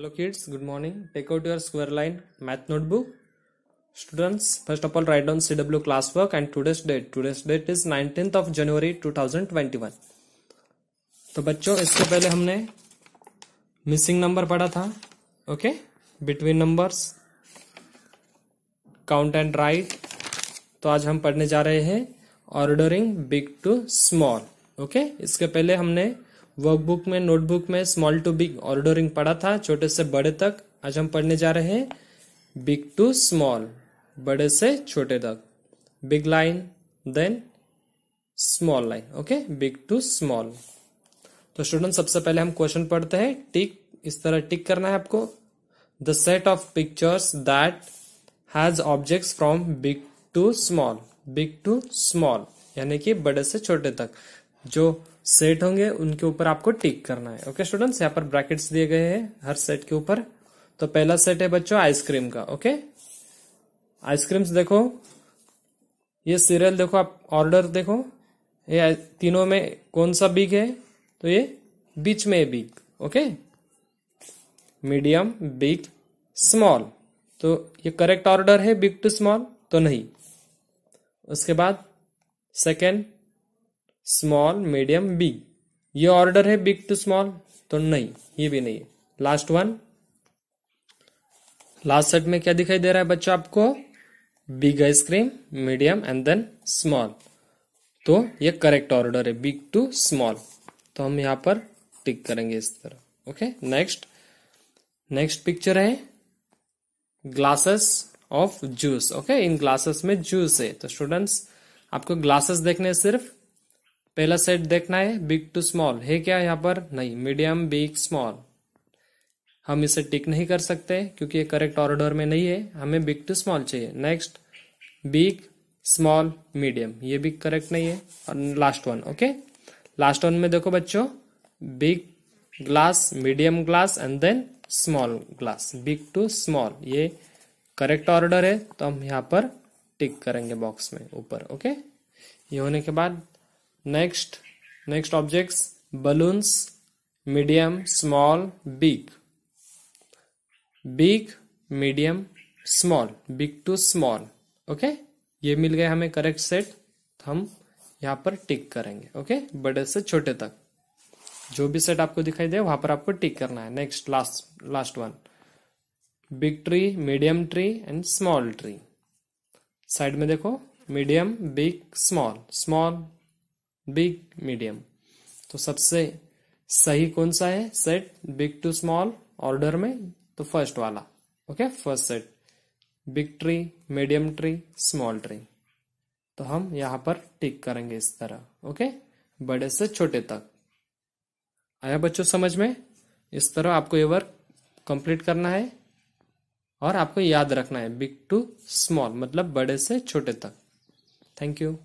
Hello kids, good morning. Take out your square line math notebook. Students, first of all write down CW classwork and today's date. Today's date is 19th of जनवरी 2021. तो बच्चों इसके पहले हमने missing number पढ़ा था okay between numbers count and right तो आज हम पढ़ने जा रहे हैं ordering big to small okay इसके पहले हमने वर्कबुक में नोटबुक में स्मॉल टू बिग ऑर्डरिंग पढ़ा था छोटे से बड़े तक आज हम पढ़ने जा रहे हैं बिग टू स्मॉल बड़े से छोटे तक big line then small line okay big to small तो स्टूडेंट सबसे पहले हम क्वेश्चन पढ़ते हैं टिक इस तरह टिक करना है आपको the set of pictures that has objects from big to small big to small यानी कि बड़े से छोटे तक जो सेट होंगे उनके ऊपर आपको टिक करना है ओके स्टूडेंट्स यहाँ पर ब्रैकेट्स दिए गए हैं हर सेट के ऊपर तो पहला सेट है बच्चों आइसक्रीम का ओके आइसक्रीम्स देखो ये सीरियल देखो आप ऑर्डर देखो ये तीनों में कौन सा बिग है तो ये बीच में big okay medium big small तो ये करेक्ट ऑर्डर है बिग टू स्मॉल तो नहीं उसके बाद सेकेंड स्मॉल मीडियम बिग ये ऑर्डर है बिग टू स्मॉल तो नहीं ये भी नहीं लास्ट वन लास्ट सेट में क्या दिखाई दे रहा है बच्चों आपको big ice cream medium and then small तो ये करेक्ट ऑर्डर है बिग टू स्मॉल तो हम यहां पर टिक करेंगे इस तरह ओके नेक्स्ट नेक्स्ट पिक्चर है ग्लासेस ऑफ जूस ओके इन ग्लासेस में जूस है तो स्टूडेंट्स आपको ग्लासेस देखने सिर्फ पहला सेट देखना है बिग टू स्मॉल है क्या यहाँ पर नहीं मीडियम बिग स्मॉल हम इसे टिक नहीं कर सकते क्योंकि ये करेक्ट ऑर्डर में नहीं है हमें बिग टू स्मॉल चाहिए नेक्स्ट बिग स्मॉल मीडियम ये भी करेक्ट नहीं है और last one okay last one में देखो बच्चों big glass medium glass and then small glass big to small ये करेक्ट ऑर्डर है तो हम यहाँ पर टिक करेंगे बॉक्स में ऊपर ओके ये होने के बाद next next objects balloons medium small big big medium small big to small okay ये मिल गया हमें करेक्ट सेट तो हम यहां पर टिक करेंगे ओके बड़े से छोटे तक जो भी सेट आपको दिखाई दे वहां पर आपको टिक करना है next last last one big tree medium tree and small tree side में देखो medium big small small big medium तो सबसे सही कौन सा है set big to small order में तो फर्स्ट वाला okay first set big tree medium tree small tree तो हम यहां पर टिक करेंगे इस तरह ओके बड़े से छोटे तक आया बच्चों समझ में इस तरह आपको ये वर्क कंप्लीट करना है और आपको याद रखना है बिग टू स्मॉल मतलब बड़े से छोटे तक थैंक यू